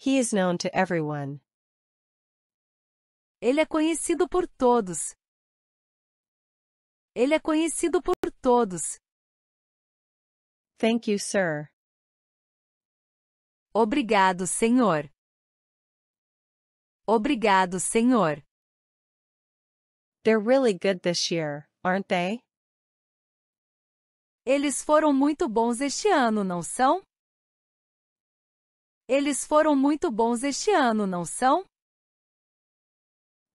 He is known to everyone. Ele é conhecido por todos. Ele é conhecido por todos. Thank you, sir. Obrigado, senhor. Obrigado, senhor. They're really good this year, aren't they? Eles foram muito bons este ano, não são? Eles foram muito bons este ano, não são?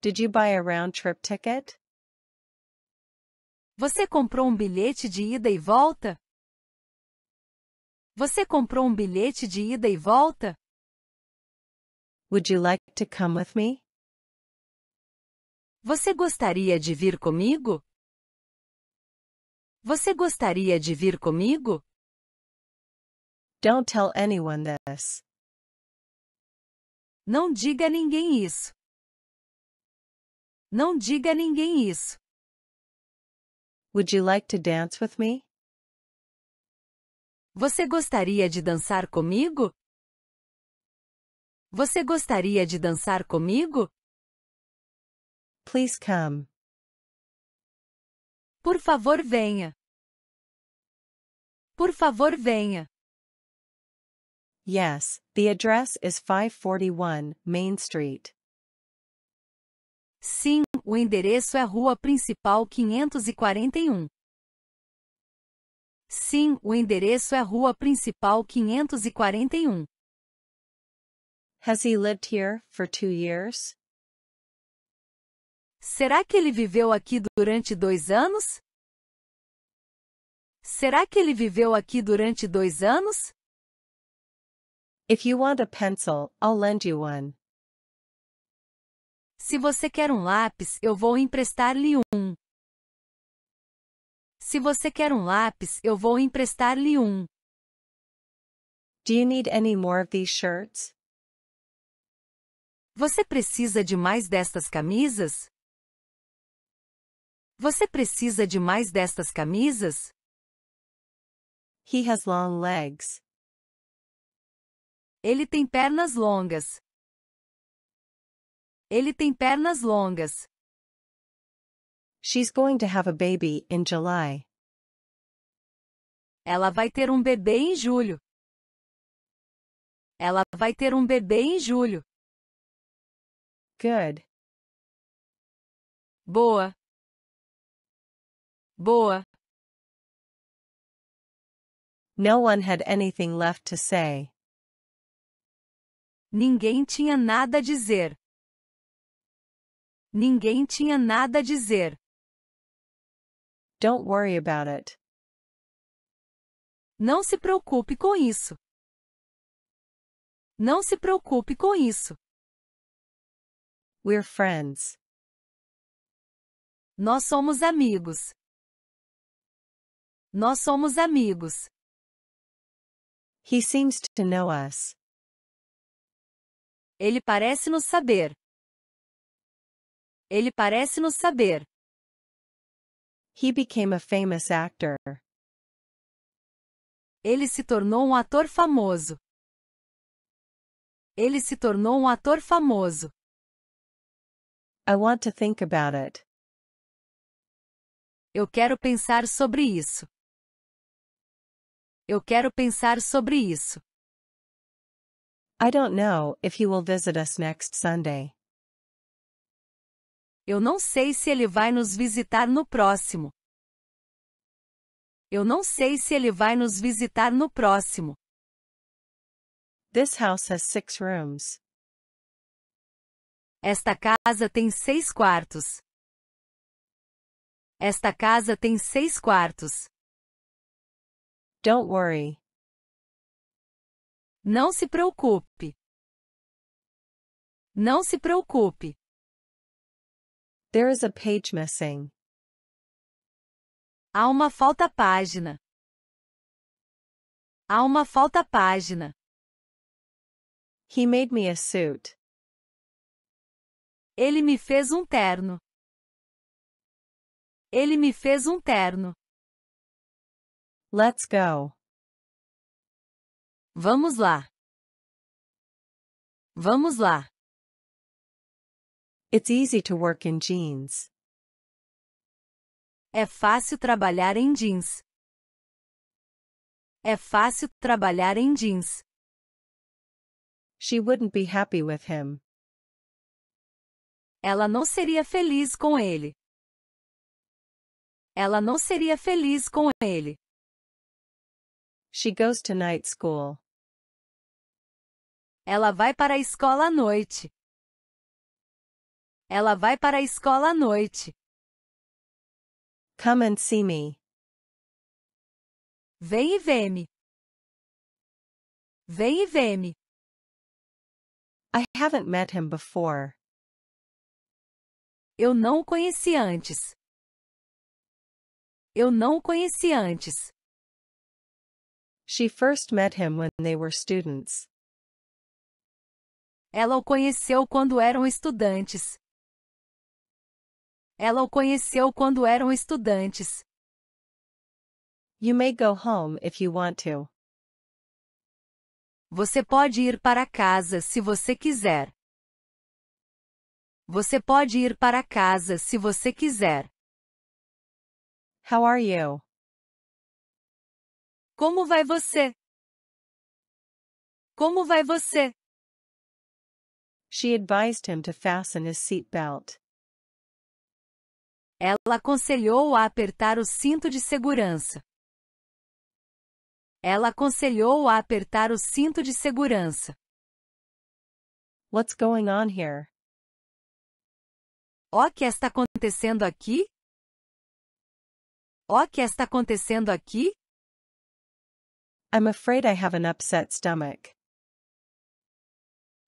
Did you buy a round trip ticket? Você comprou um bilhete de ida e volta? Você comprou um bilhete de ida e volta? Would you like to come with me? Você gostaria de vir comigo? Você gostaria de vir comigo? Don't tell anyone this. Não diga a ninguém isso. Não diga a ninguém isso. Would you like to dance with me? Você gostaria de dançar comigo? Você gostaria de dançar comigo? Please come. Por favor, venha. Por favor, venha. Yes, the address is 541 Main Street. Sim, o endereço é Rua Principal 541. Sim, o endereço é Rua Principal 541. Has he lived here for two years? Será que ele viveu aqui durante dois anos? Será que ele viveu aqui durante dois anos? If you want a pencil, I'll lend you one. Se você quer um lápis, eu vou emprestar-lhe um. Se você quer um lápis, eu vou emprestar-lhe um. Do you need any more of these shirts? Você precisa de mais destas camisas? Você precisa de mais destas camisas? He has long legs. Ele tem pernas longas. Ele tem pernas longas. She's going to have a baby in July. Ela vai ter um bebê em julho. Ela vai ter um bebê em julho. Good. Boa. Boa. No one had anything left to say. Ninguém tinha nada a dizer. Ninguém tinha nada a dizer. Don't worry about it. Não se preocupe com isso. Não se preocupe com isso. We're friends. Nós somos amigos. Nós somos amigos. He seems to know us. Ele parece nos saber. Ele parece nos saber. He became a famous actor. Ele se tornou um ator famoso. Ele se tornou um ator famoso. I want to think about it. Eu quero pensar sobre isso. Eu quero pensar sobre isso. I don't know if he will visit us next Sunday. Eu não sei se ele vai nos visitar no próximo. Eu não sei se ele vai nos visitar no próximo. This house has six rooms. Esta casa tem seis quartos. Esta casa tem seis quartos. Don't worry. Não se preocupe. Não se preocupe. There is a page missing. Há uma falta página. Há uma falta página. He made me a suit. Ele me fez um terno. Ele me fez um terno. Let's go. Vamos lá. Vamos lá. It's easy to work in jeans. É fácil trabalhar em jeans. É fácil trabalhar em jeans. She wouldn't be happy with him. Ela não seria feliz com ele. Ela não seria feliz com ele. She goes to night school. Ela vai para a escola à noite. Ela vai para a escola à noite. Come and see me. Vem e vê-me. Vem e vê-me. I haven't met him before. Eu não o conheci antes. Eu não o conheci antes. She first met him when they were students. Ela o conheceu quando eram estudantes. Ela o conheceu quando eram estudantes. You may go home if you want to. Você pode ir para casa se você quiser. Você pode ir para casa se você quiser. How are you? Como vai você? Como vai você? She advised him to fasten his seat belt. Ela aconselhou a apertar o cinto de segurança. Ela aconselhou a apertar o cinto de segurança. What's going on here? O que está acontecendo aqui? O que está acontecendo aqui? I'm afraid I have an upset stomach.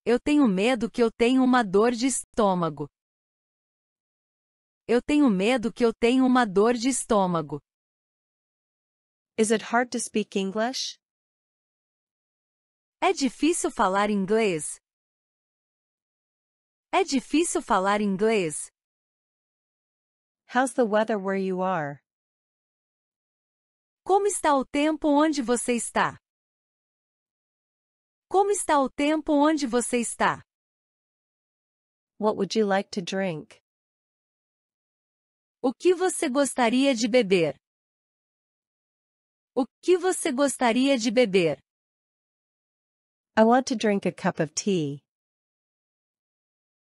Eu tenho medo que eu tenho uma dor de estômago. Eu tenho medo que eu tenho uma dor de estômago. Is it hard to speak English? É difícil falar inglês. É difícil falar inglês. How's the weather where you are? Como está o tempo onde você está? Como está o tempo onde você está? What would you like to drink? O que você gostaria de beber? O que você gostaria de beber? I want to drink a cup of tea.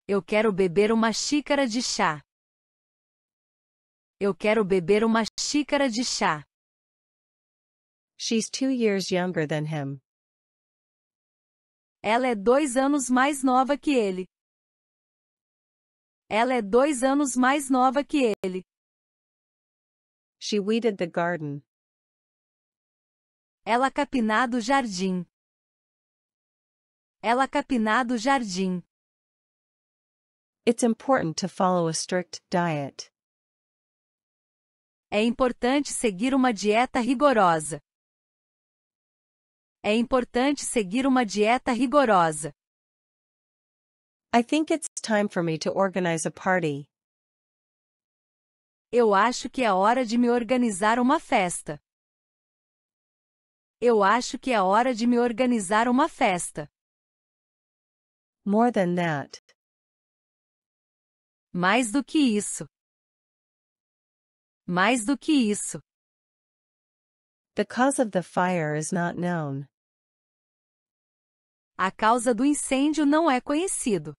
Eu quero beber uma xícara de chá. Eu quero beber uma xícara de chá. She's two years younger than him. Ela é dois anos mais nova que ele. Ela é dois anos mais nova que ele. She weeded the garden. Ela capinado o jardim. Ela capinado o jardim. It's important to follow a strict diet. É importante seguir uma dieta rigorosa. É importante seguir uma dieta rigorosa. I think it's time for me to organize a party. Eu acho que é hora de me organizar uma festa. Eu acho que é hora de me organizar uma festa. More than that. Mais do que isso. Mais do que isso. The cause of the fire is not known. A causa do incêndio não é conhecido.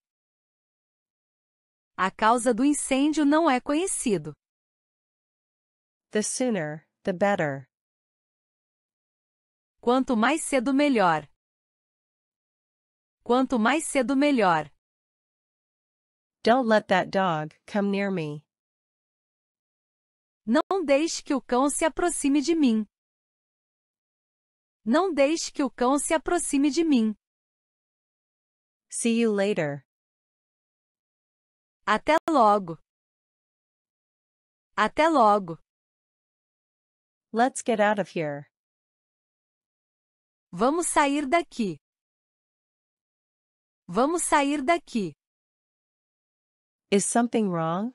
A causa do incêndio não é conhecido. The sooner, the better. Quanto mais cedo melhor. Quanto mais cedo melhor. Don't let that dog come near me. Não deixe que o cão se aproxime de mim. Não deixe que o cão se aproxime de mim. See you later. Até logo. Até logo. Let's get out of here. Vamos sair daqui. Vamos sair daqui. Is something wrong?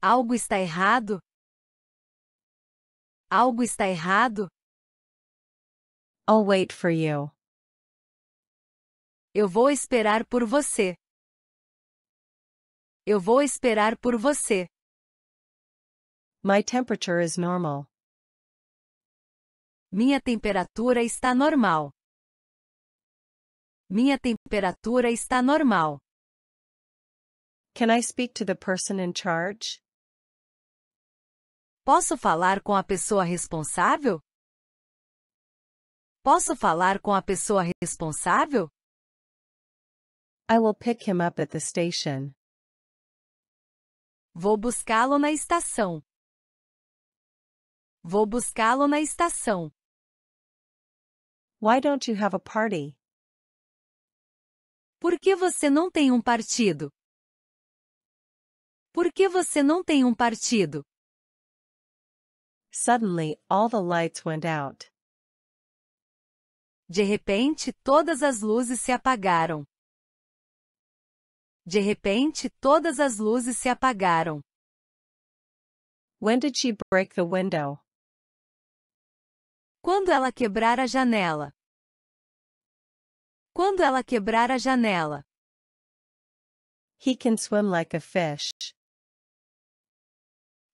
Algo está errado? Algo está errado? I'll wait for you. Eu vou esperar por você. Eu vou esperar por você. My temperature is normal. Minha temperatura está normal. Minha temperatura está normal. Can I speak to the person in charge? Posso falar com a pessoa responsável? Posso falar com a pessoa responsável? I will pick him up at the station. Vou buscá-lo na estação. Vou buscá-lo na estação. Why don't you have a party? Por que você não tem um partido? Por que você não tem um partido? Suddenly, all the lights went out. De repente, todas as luzes se apagaram. De repente, todas as luzes se apagaram. When did she break the window? Quando ela quebrar a janela. Quando ela quebrar a janela. He can swim like a fish.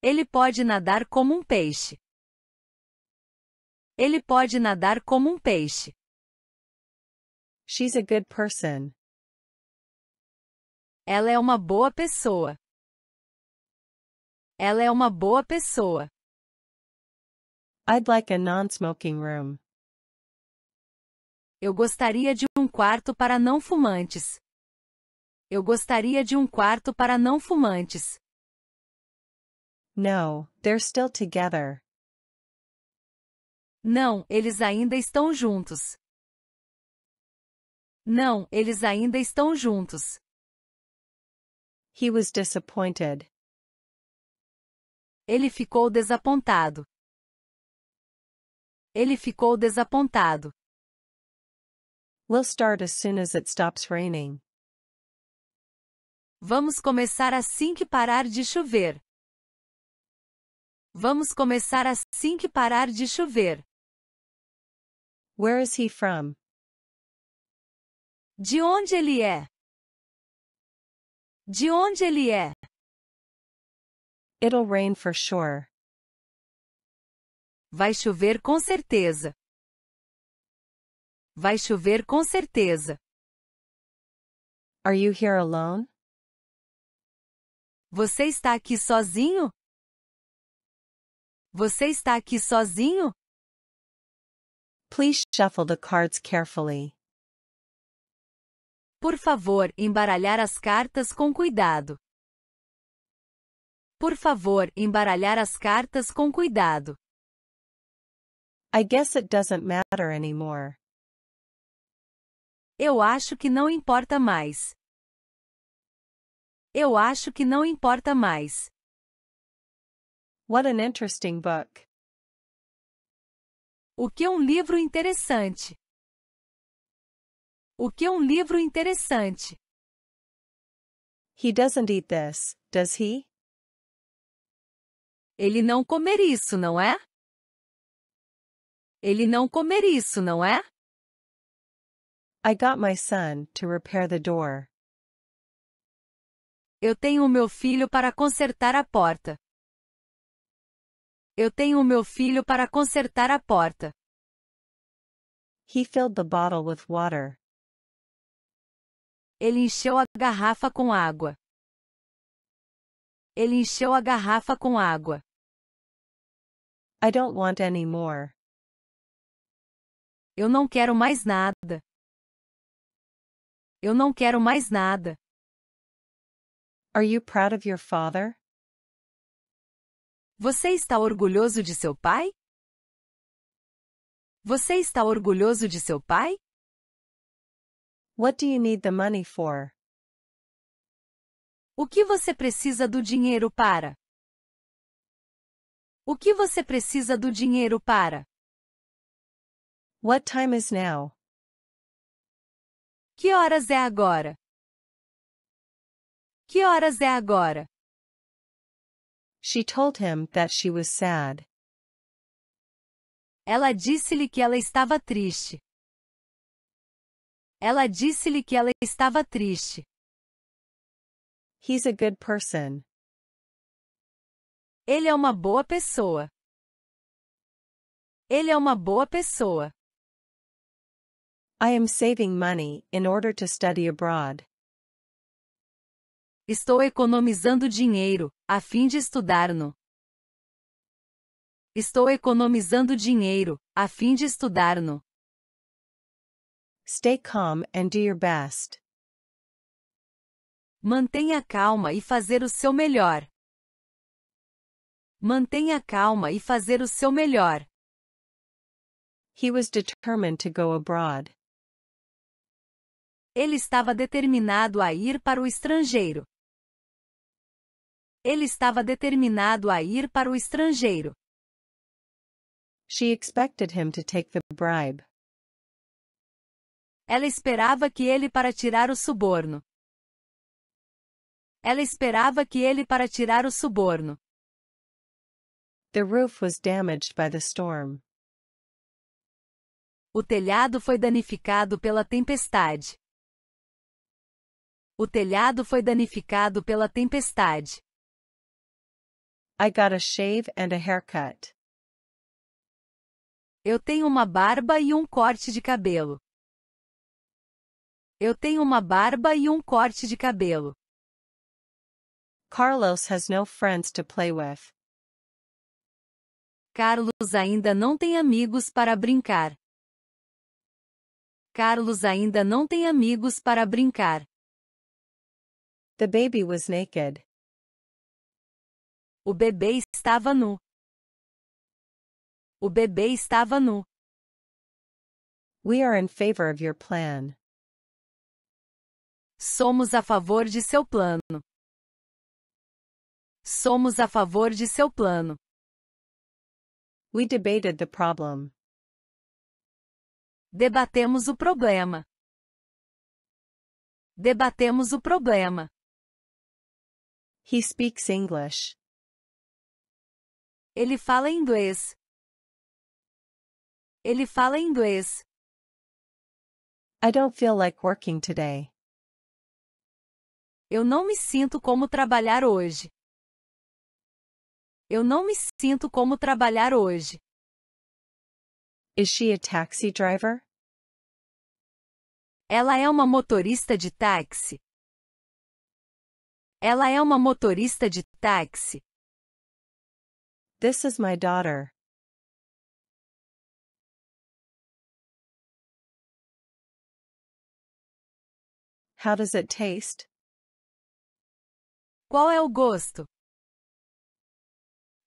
Ele pode nadar como um peixe. Ele pode nadar como um peixe. She's a good person. Ela é uma boa pessoa. Ela é uma boa pessoa. I'd like a non-smoking room. Eu gostaria de um quarto para não fumantes. Eu gostaria de um quarto para não fumantes. No, they're still together. Não, eles ainda estão juntos. Não, eles ainda estão juntos. He was disappointed. Ele ficou desapontado. Ele ficou desapontado. We'll start as soon as it stops raining. Vamos começar assim que parar de chover. Vamos começar assim que parar de chover. Where is he from? De onde ele é? De onde ele é? It'll rain for sure. Vai chover com certeza. Vai chover com certeza. Are you here alone? Você está aqui sozinho? Você está aqui sozinho? Please shuffle the cards carefully. Por favor, embaralhar as cartas com cuidado. Por favor, embaralhar as cartas com cuidado. I guess it doesn't matter anymore. Eu acho que não importa mais. Eu acho que não importa mais. What an interesting book. O que é um livro interessante. O que é um livro interessante? He doesn't eat this, does he? Ele não comer isso, não é? Ele não comer isso, não é? I got my son to repair the door. Eu tenho o meu filho para consertar a porta. Eu tenho o meu filho para consertar a porta. He filled the bottle with water. Ele encheu a garrafa com água. Ele encheu a garrafa com água. I don't want any more. Eu não quero mais nada. Eu não quero mais nada. Are you proud of your father? Você está orgulhoso de seu pai? Você está orgulhoso de seu pai? What do you need the money for? O que você precisa do dinheiro para? O que você precisa do dinheiro para? What time is now? Que horas é agora? Que horas é agora? She told him that she was sad. Ela disse-lhe que ela estava triste. Ela disse-lhe que ela estava triste. He's a good person. Ele é uma boa pessoa. Ele é uma boa pessoa. I am saving money in order to study abroad. Estou economizando dinheiro a fim de estudar no. Estou economizando dinheiro a fim de estudar no. Stay calm and do your best. Mantenha calma e fazer o seu melhor. Mantenha calma e fazer o seu melhor. He was determined to go abroad. Ele estava determinado a ir para o estrangeiro. Ele estava determinado a ir para o estrangeiro. She expected him to take the bribe. Ela esperava que ele para tirar o suborno. Ela esperava que ele para tirar o suborno. The roof was damaged by the storm. O telhado foi danificado pela tempestade. O telhado foi danificado pela tempestade. I got a shave and a haircut. Eu tenho uma barba e um corte de cabelo. Eu tenho uma barba e um corte de cabelo. Carlos has no friends to play with. Carlos ainda não tem amigos para brincar. Carlos ainda não tem amigos para brincar. The baby was naked. O bebê estava nu. O bebê estava nu. We are in favor of your plan. Somos a favor de seu plano. Somos a favor de seu plano. We debated the problem. Debatemos o problema. Debatemos o problema. He speaks English. Ele fala inglês. Ele fala inglês. I don't feel like working today. Eu não me sinto como trabalhar hoje. Eu não me sinto como trabalhar hoje. Is she a taxi driver? Ela é uma motorista de táxi. Ela é uma motorista de táxi. This is my daughter. How does it taste? Qual é o gosto?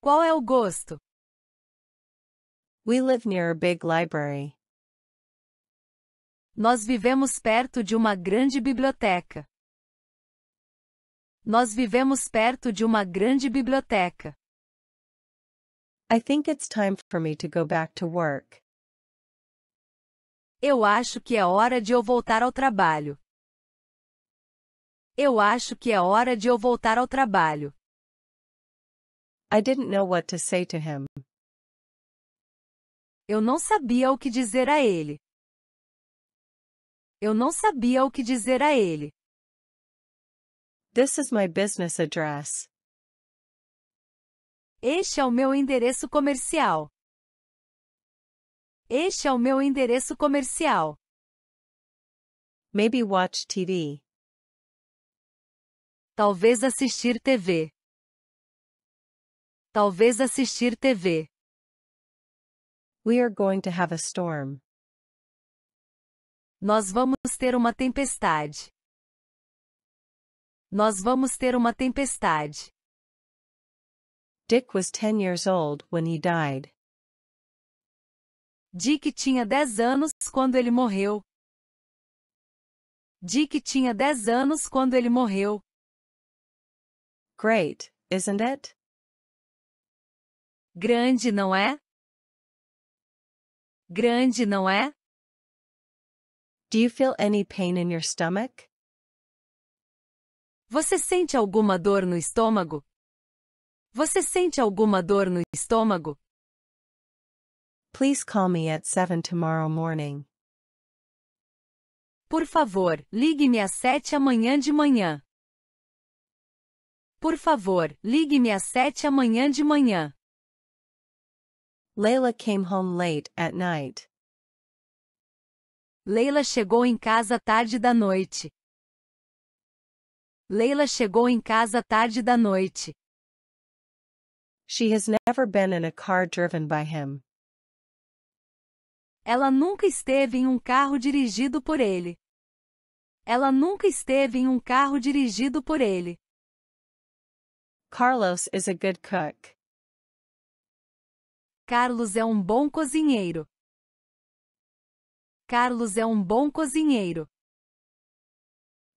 Qual é o gosto? We live near a big library. Nós vivemos perto de uma grande biblioteca. Nós vivemos perto de uma grande biblioteca. I think it's time for me to go back to work. Eu acho que é hora de eu voltar ao trabalho. Eu acho que é hora de eu voltar ao trabalho. I didn't know what to say to him. Eu não sabia o que dizer a ele. Eu não sabia o que dizer a ele. This is my business address. Este é o meu endereço comercial. Este é o meu endereço comercial. Maybe watch TV. Talvez assistir TV. Talvez assistir TV. We are going to have a storm. Nós vamos ter uma tempestade. Nós vamos ter uma tempestade. Dick was 10 years old when he died. Dick tinha 10 anos quando ele morreu. Dick tinha 10 anos quando ele morreu. Great, isn't it? Grande, não é? Grande, não é? Do you feel any pain in your stomach? Você sente alguma dor no estômago? Você sente alguma dor no estômago? Please call me at 7 tomorrow morning. Por favor, ligue-me às sete amanhã de manhã. Por favor, ligue-me às sete amanhã de manhã. Layla came home late at night. Leila chegou em casa tarde da noite. Leila chegou em casa tarde da noite. She has never been in a car driven by him. Ela nunca esteve em um carro dirigido por ele. Ela nunca esteve em um carro dirigido por ele. Carlos is a good cook. Carlos é um bom cozinheiro. Carlos é um bom cozinheiro.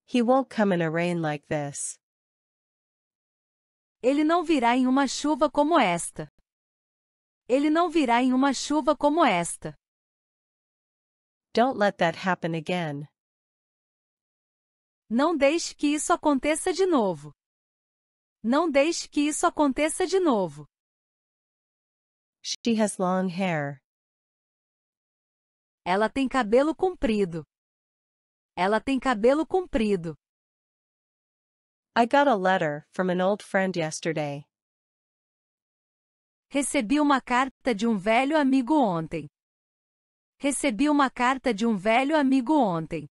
He won't come in a rain like this. Ele não virá em uma chuva como esta. Ele não virá em uma chuva como esta. Don't let that happen again. Não deixe que isso aconteça de novo. Não deixe que isso aconteça de novo. She has long hair. Ela tem cabelo comprido. Ela tem cabelo comprido. I got a letter from an old friend yesterday. Recebi uma carta de um velho amigo ontem. Recebi uma carta de um velho amigo ontem.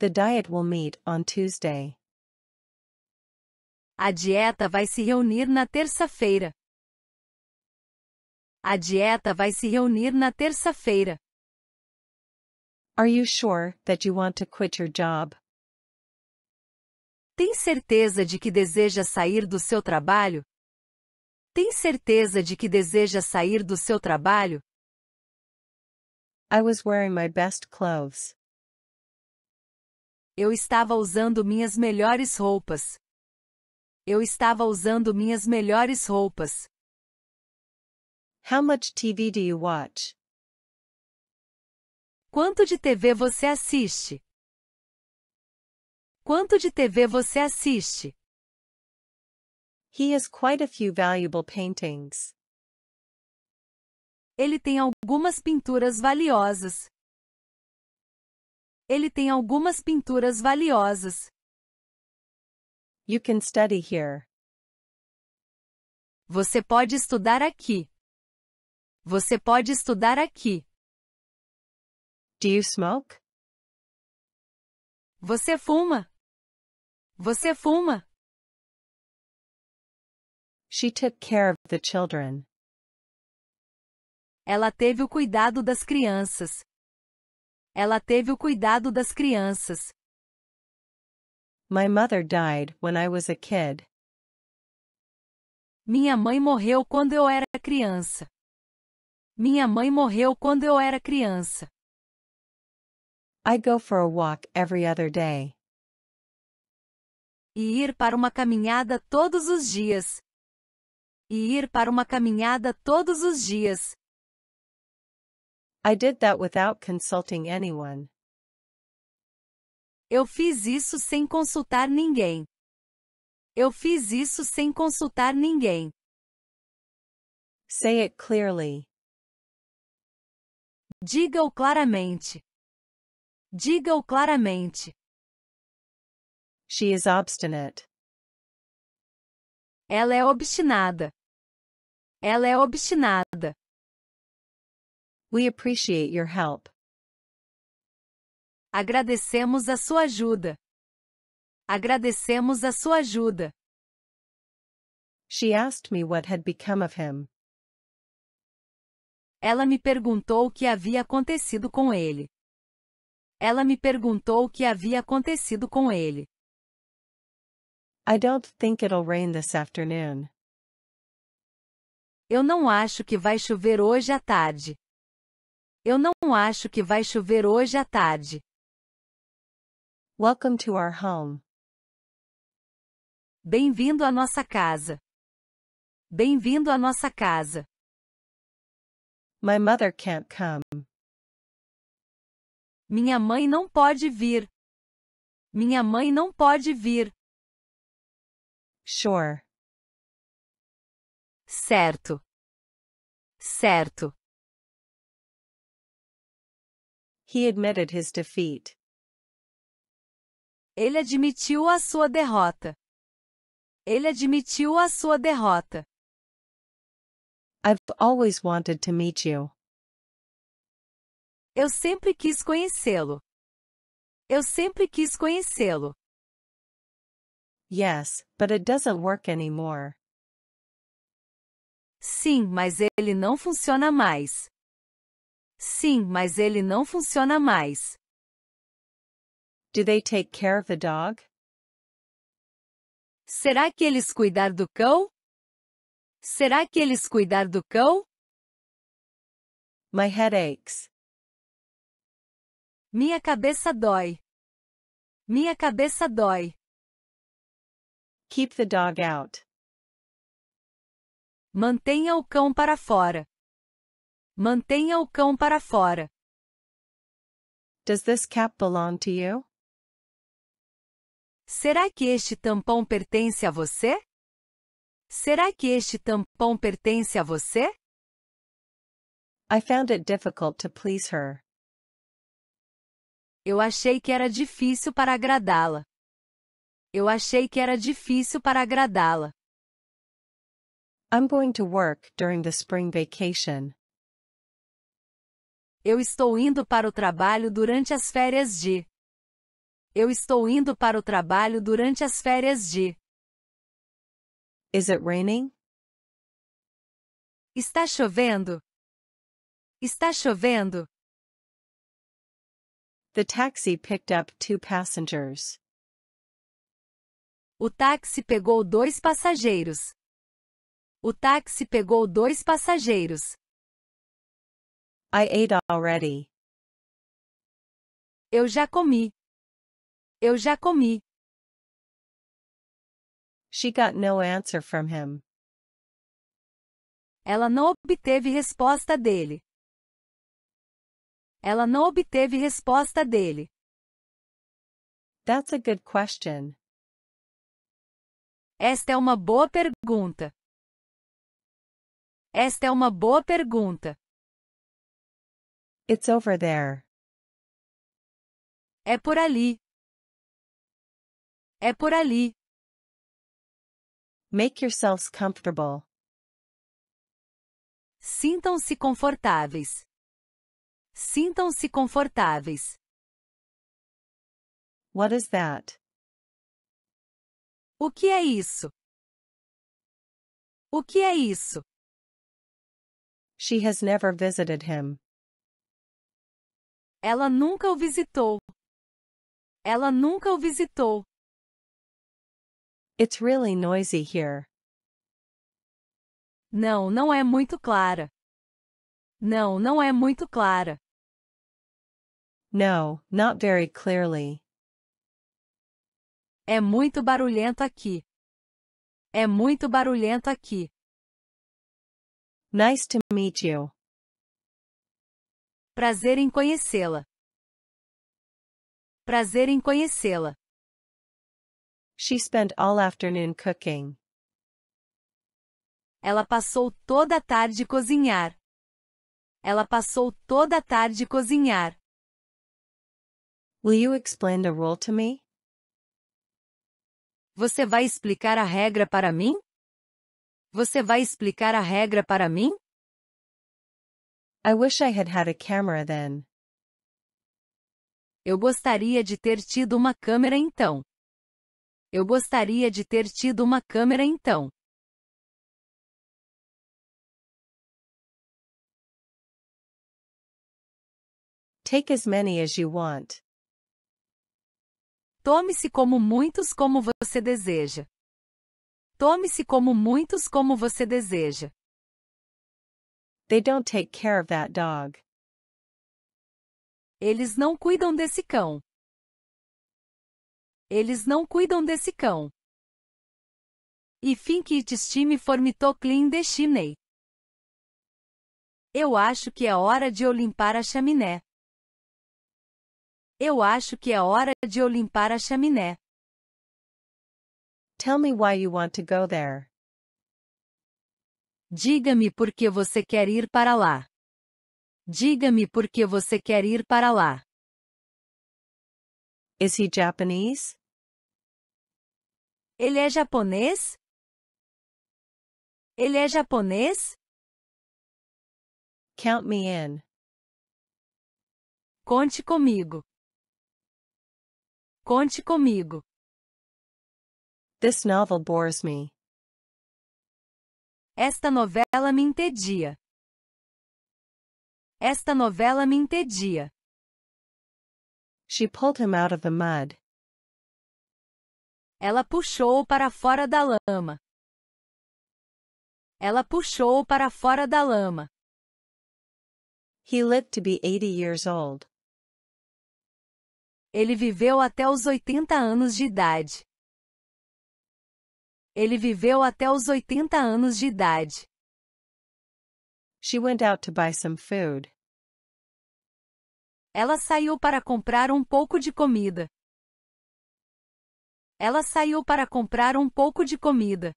The diet will meet on Tuesday. A dieta vai se reunir na terça-feira. A dieta vai se reunir na terça-feira. Are you sure that you want to quit your job? Tem certeza de que deseja sair do seu trabalho? Tem certeza de que deseja sair do seu trabalho? I was wearing my best clothes. Eu estava usando minhas melhores roupas. Eu estava usando minhas melhores roupas. How much TV do you watch? Quanto de TV você assiste? Quanto de TV você assiste? He has quite a few valuable paintings. Ele tem algumas pinturas valiosas. Ele tem algumas pinturas valiosas. You can study here. Você pode estudar aqui. Você pode estudar aqui. Do you smoke? Você fuma? Você fuma? She took care of the children. Ela teve o cuidado das crianças. Ela teve o cuidado das crianças. My mother died when I was a kid. Minha mãe morreu quando eu era criança. Minha mãe morreu quando eu era criança. I go for a walk every other day. E ir para uma caminhada todos os dias. E ir para uma caminhada todos os dias. I did that without consulting anyone. Eu fiz isso sem consultar ninguém. Eu fiz isso sem consultar ninguém. Say it clearly. Diga-o claramente. Diga-o claramente. She is obstinate. Ela é obstinada. Ela é obstinada. We appreciate your help. Agradecemos a sua ajuda. Agradecemos a sua ajuda. She asked me what had become of him. Ela me perguntou o que havia acontecido com ele. Ela me perguntou o que havia acontecido com ele. I don't think it'll rain this afternoon. Eu não acho que vai chover hoje à tarde. Eu não acho que vai chover hoje à tarde. Welcome to our home. Bem-vindo à nossa casa. Bem-vindo à nossa casa. My mother can't come. Minha mãe não pode vir. Minha mãe não pode vir. Sure. Certo. Certo. He admitted his defeat. Ele admitiu a sua derrota. Ele admitiu a sua derrota. I've always wanted to meet you. Eu sempre quis conhecê-lo. Eu sempre quis conhecê-lo. Yes, but it doesn't work anymore. Sim, mas ele não funciona mais. Sim, mas ele não funciona mais. Do they take care of the dog? Será que eles cuidar do cão? Será que eles cuidar do cão? My head aches. Minha cabeça dói. Minha cabeça dói. Keep the dog out. Mantenha o cão para fora. Mantenha o cão para fora. Does this cap belong to you? Será que este tampão pertence a você? Será que este tampão pertence a você? I found it difficult to please her. Eu achei que era difícil para agradá-la. Eu achei que era difícil para agradá-la. I'm going to work during the spring vacation. Eu estou indo para o trabalho durante as férias de. Eu estou indo para o trabalho durante as férias de. Is it raining? Está chovendo. Está chovendo. The taxi picked up two passengers. O táxi pegou dois passageiros. O táxi pegou dois passageiros. I ate already. Eu já comi. Eu já comi. She got no answer from him. Ela não obteve resposta dele. Ela não obteve resposta dele. That's a good question. Esta é uma boa pergunta. Esta é uma boa pergunta. It's over there. É por ali. É por ali. Make yourselves comfortable. Sintam-se confortáveis. Sintam-se confortáveis. What is that? O que é isso? O que é isso? She has never visited him. Ela nunca o visitou. Ela nunca o visitou. It's really noisy here. Não, não é muito clara. Não, não é muito clara. No, not very clearly. É muito barulhento aqui. É muito barulhento aqui. Nice to meet you. Prazer em conhecê-la. Prazer em conhecê-la. She spent all afternoon cooking. Ela passou toda a tarde cozinhar. Ela passou toda a tarde cozinhar. Will you explain the rule to me? Você vai explicar a regra para mim? Você vai explicar a regra para mim? I wish I had had a camera then. Eu gostaria de ter tido uma câmera então. Eu gostaria de ter tido uma câmera então. Take as many as you want. Tome-se como muitos como você deseja. Tome-se como muitos como você deseja. They don't take care of that dog. Eles não cuidam desse cão. Eles não cuidam desse cão. E fim que estime formito clean de chimney. Eu acho que é hora de eu limpar a chaminé. Eu acho que é hora de eu limpar a chaminé. Tell me why you want to go there. Diga-me por que você quer ir para lá. Diga-me por que você quer ir para lá. Is he Japanese? Ele é japonês? Ele é japonês? Count me in. Conte comigo. Conte comigo. This novel bores me. Esta novela me entedia. Esta novela me entedia. She pulled him out of the mud. Ela puxou-o para fora da lama. Ela puxou-o para fora da lama. He lived to be 80 years old. Ele viveu até os 80 anos de idade. Ele viveu até os 80 anos de idade. She went out to buy some food. Ela saiu para comprar um pouco de comida. Ela saiu para comprar um pouco de comida.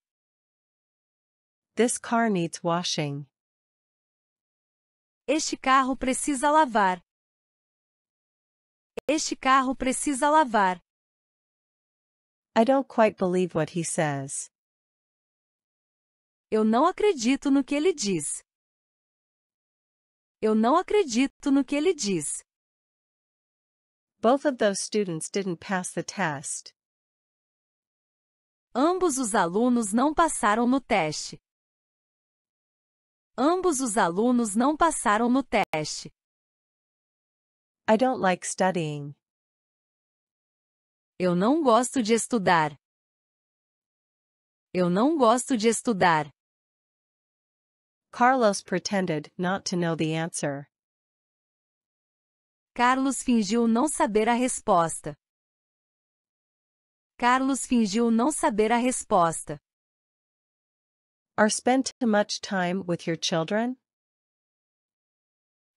This car needs washing. Este carro precisa lavar. Este carro precisa lavar. I don't quite believe what he says. Eu não acredito no que ele diz. Eu não acredito no que ele diz. Both of those students didn't pass the test. Ambos os alunos não passaram no teste. Ambos os alunos não passaram no teste. I don't like studying. Eu não gosto de estudar. Eu não gosto de estudar. Carlos pretended not to know the answer. Carlos fingiu não saber a resposta. Carlos fingiu não saber a resposta. Are spent too much time with your children?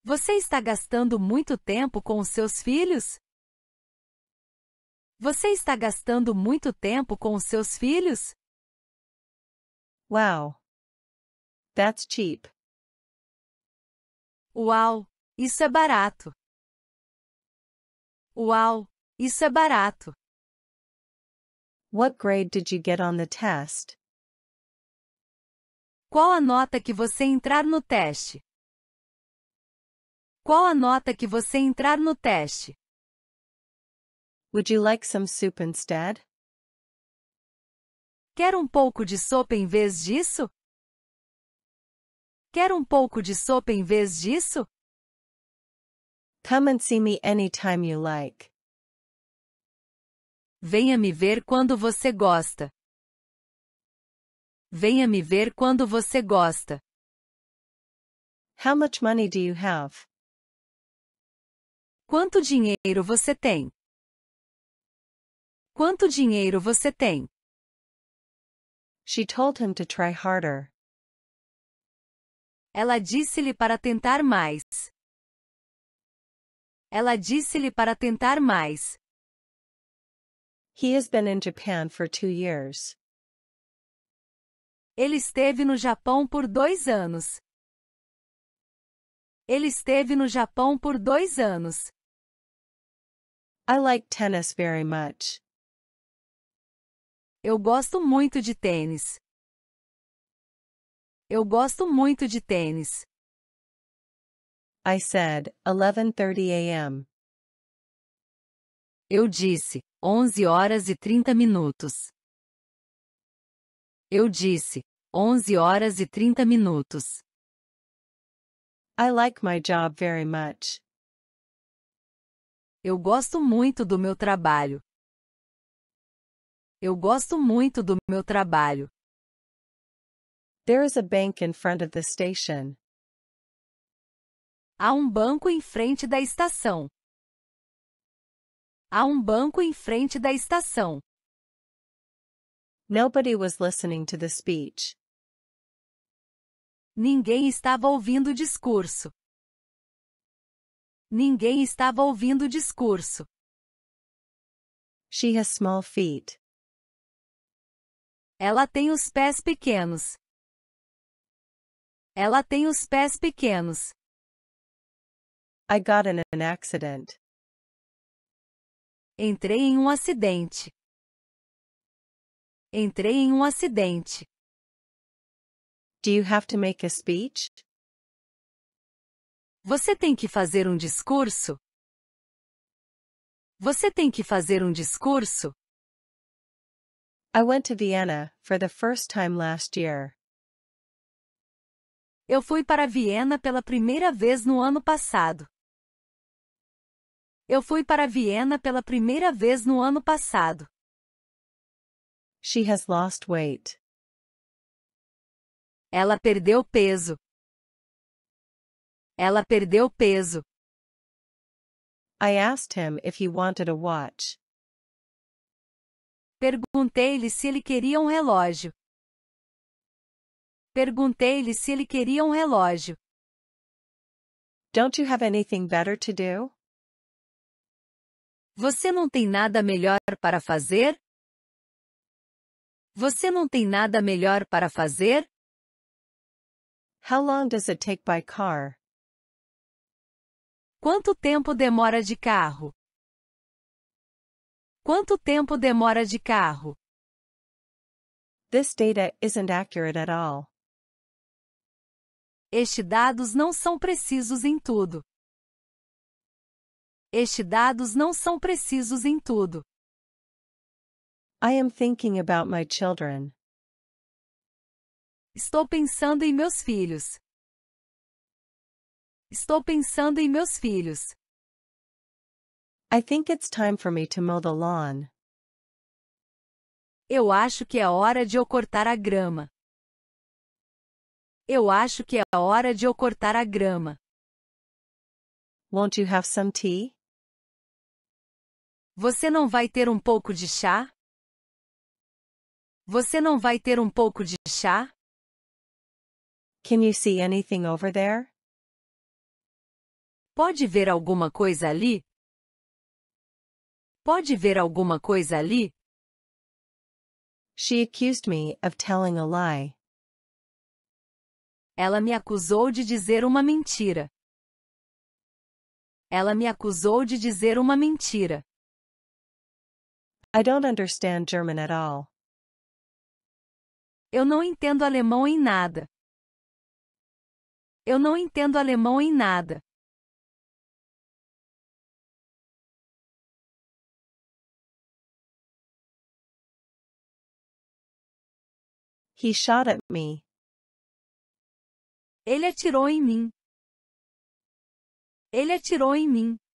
Você está gastando muito tempo com os seus filhos? Você está gastando muito tempo com os seus filhos? Wow. That's cheap. Uau, isso é barato. Uau, isso é barato. What grade did you get on the test? Qual a nota que você entrar no teste? Qual a nota que você entrar no teste? Would you like some soup instead? Quer um pouco de sopa em vez disso? Quer um pouco de sopa em vez disso? Come and see me anytime you like. Venha me ver quando você gosta. Venha me ver quando você gosta. How much money do you have? Quanto dinheiro você tem? Quanto dinheiro você tem? She told him to try harder. Ela disse-lhe para tentar mais. Ela disse-lhe para tentar mais. He has been in Japan for two years. Ele esteve no Japão por dois anos. Ele esteve no Japão por dois anos. I like tennis very much. Eu gosto muito de tênis. Eu gosto muito de tênis. I said, 11:30 a.m. Eu disse, 11 horas e 30 minutos. Eu disse, 11 horas e 30 minutos. I like my job very much. Eu gosto muito do meu trabalho. Eu gosto muito do meu trabalho. There is a bank in front of the station. Há um banco em frente da estação. Há um banco em frente da estação. Nobody was listening to the speech. Ninguém estava ouvindo o discurso. Ninguém estava ouvindo o discurso. She has small feet. Ela tem os pés pequenos. Ela tem os pés pequenos. I got in an accident. Entrei em um acidente. Entrei em um acidente. Do you have to make a speech? Você tem que fazer um discurso? Você tem que fazer um discurso? I went to Vienna for the first time last year. Eu fui para Viena pela primeira vez no ano passado. Eu fui para Viena pela primeira vez no ano passado. She has lost weight. Ela perdeu peso. Ela perdeu peso. I asked him if he wanted a watch. Perguntei-lhe se ele queria um relógio. Perguntei-lhe se ele queria um relógio. Don't you have anything better to do? Você não tem nada melhor para fazer? Você não tem nada melhor para fazer? How long does it take by car? Quanto tempo demora de carro? Quanto tempo demora de carro? This data isn't accurate at all. Estes dados não são precisos em tudo. Estes dados não são precisos em tudo. I am thinking about my children. Estou pensando em meus filhos. Estou pensando em meus filhos. I think it's time for me to mow the lawn. Eu acho que é hora de eu cortar a grama. Eu acho que é hora de eu cortar a grama. Won't you have some tea? Você não vai ter um pouco de chá? Você não vai ter um pouco de chá? Can you see anything over there? Pode ver alguma coisa ali? Pode ver alguma coisa ali? She accused me of telling a lie. Ela me acusou de dizer uma mentira. Ela me acusou de dizer uma mentira. I don't understand German at all. Eu não entendo alemão em nada. Eu não entendo alemão em nada. He shot at me. Ele atirou em mim. Ele atirou em mim.